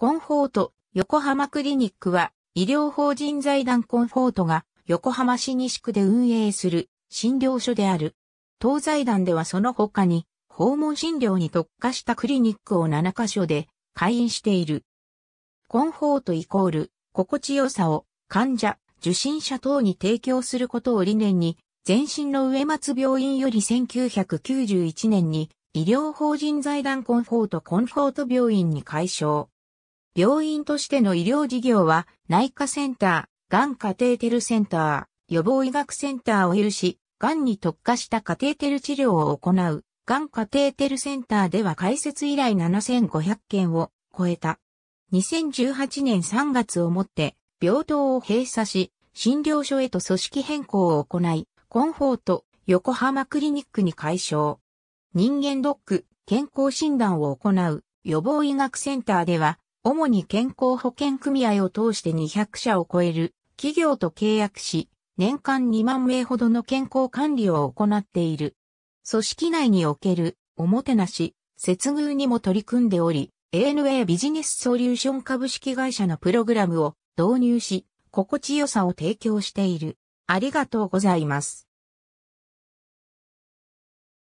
コンフォート、横浜クリニックは、医療法人財団コンフォートが、横浜市西区で運営する、診療所である。当財団ではその他に、訪問診療に特化したクリニックを7カ所で、会員している。コンフォートイコール、心地よさを、患者、受診者等に提供することを理念に、前身の上松病院より1991年に、医療法人財団コンフォートコンフォート病院に解消。病院としての医療事業は、内科センター、がんカテーテルセンター、予防医学センターを有し、がんに特化したカテーテル治療を行う、がんカテーテルセンターでは開設以来7500件を超えた。2018年3月をもって、病棟を閉鎖し、診療所へと組織変更を行い、コンフォート、横浜クリニックに解消。人間ドック、健康診断を行う、予防医学センターでは、主に健康保険組合を通して200社を超える企業と契約し、年間2万名ほどの健康管理を行っている。組織内におけるおもてなし、接遇にも取り組んでおり、ANA ビジネスソリューション株式会社のプログラムを導入し、心地よさを提供している。ありがとうございます。